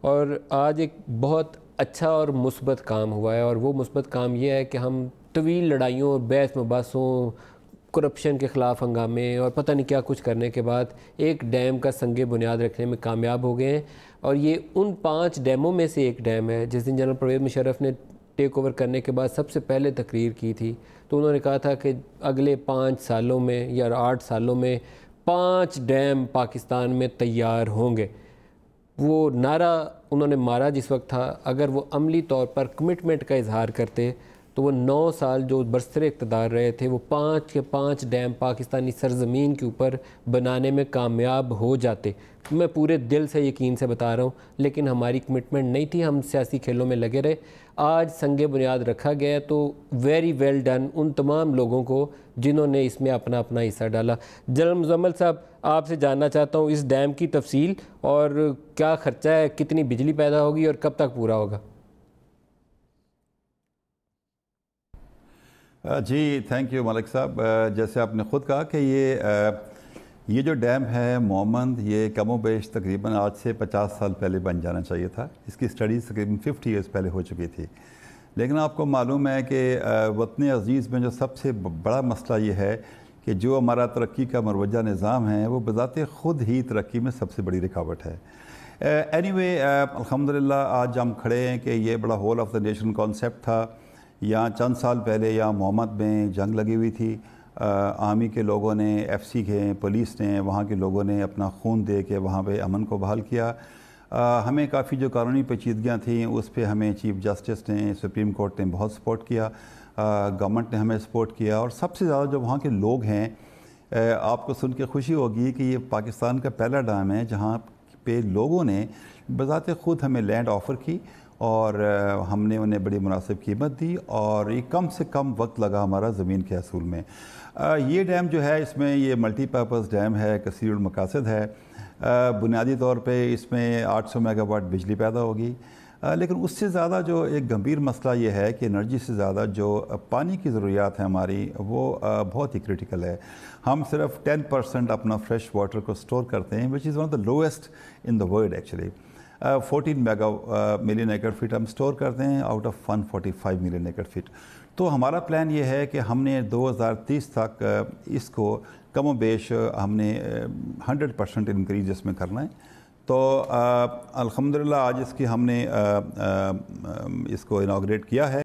اور آج ایک بہت اچھا اور مثبت کام ہوا ہے اور وہ مثبت کام یہ ہے کہ ہم طویل لڑائیوں اور بیس مباحثوں کرپشن کے خلاف ہنگامے اور پتہ نہیں کیا کچھ کرنے کے بعد ایک ڈیم کا سنگ بنیاد رکھنے میں کامیاب ہو گئے ہیں اور یہ ان پانچ ڈیموں میں سے ایک ڈیم ہے جس دن جنرل پرویز مشرف نے ٹیک اوور کرنے کے بعد سب سے پہلے تقریر کی تھی تو انہوں نے کہا تھا کہ اگلے پانچ سالوں میں یا آٹھ سالوں میں پانچ ڈیم پاکستان میں تیار ہوں گے وہ نعرہ انہوں نے مارا جس وقت تھا اگر وہ عملی طور پر کمٹمنٹ کا اظہار کرتے تو وہ نو سال جو برسر اقتدار رہے تھے وہ پانچ کے پانچ ڈیم پاکستانی سرزمین کے اوپر بنانے میں کامیاب ہو جاتے میں پورے دل سے یقین سے بتا رہا ہوں لیکن ہماری کمٹمنٹ نہیں تھی ہم سیاسی کھیلوں میں لگے رہے آج سنگ بنیاد رکھا گیا تو ویری ویل ڈن ان تمام لوگوں کو جنہوں نے اس میں اپنا اپنا حصہ ڈالا جنرل مزمل صاحب آپ سے جاننا چاہتا ہوں اس ڈیم کی تفصیل اور کیا خرچہ ہے کتنی بجلی پیدا ہوگی اور کب تک پورا ہوگا جی تھینک یو ملک صاحب جیسے آپ نے خود کہا کہ یہ یہ جو ڈیم ہے مومند یہ کم و بیش تقریباً آج سے پچاس سال پہلے بن جانا چاہیے تھا اس کی اسٹڈیز تقریباً ففٹی ایئرس پہلے ہو چکی تھی لیکن آپ کو معلوم ہے کہ وطن عزیز میں جو سب سے بڑا مسئلہ یہ ہے کہ جو ہمارا ترقی کا مروجہ نظام ہے وہ بذات خود ہی ترقی میں سب سے بڑی رکاوٹ ہے اینی وے الحمد للہ آج ہم کھڑے ہیں کہ یہ بڑا whole of the nation concept تھا یا چند سال پہلے یا محمد میں جنگ لگی ہوئی تھی آرمی کے لوگوں نے ایف سی کے پولیس نے وہاں کے لوگوں نے اپنا خون دے کے وہاں پہ امن کو بحال کیا ہمیں کافی جو قانونی پیچیدگیاں تھیں اس پہ ہمیں چیف جسٹس نے سپریم کورٹ نے بہت سپورٹ کیا گورنمنٹ نے ہمیں سپورٹ کیا اور سب سے زیادہ جو وہاں کے لوگ ہیں آپ کو سن کے خوشی ہوگی کہ یہ پاکستان کا پہلا ڈام ہے جہاں پہ لوگوں نے بذات خود ہمیں لینڈ آفر کی اور ہم نے انہیں بڑی مناسب قیمت دی اور یہ کم سے کم وقت لگا ہمارا زمین کے حصول میں یہ ڈیم جو ہے اس میں یہ ملٹی پرپز ڈیم ہے کثیر المقاصد ہے بنیادی طور پہ اس میں آٹھ سو میگا واٹ بجلی پیدا ہوگی لیکن اس سے زیادہ جو ایک گمبیر مسئلہ یہ ہے کہ انرجی سے زیادہ جو پانی کی ضروریات ہیں ہماری وہ بہت ہی کریٹیکل ہے ہم صرف ٹین پرسنٹ اپنا فریش واٹر کو سٹور کرتے ہیں which is one of the lowest in the world actually fourteen mega million acre feet ہم سٹور کرتے ہیں out of one forty five million acre feet تو ہمارا پلان یہ ہے کہ ہم نے دو ہزار تیس تک اس کو کم و بیش ہم نے ہنڈریڈ پرسنٹ انکریز اس میں کرنا ہے تو الحمدللہ آج اس کی ہم نے اس کو انوگریٹ کیا ہے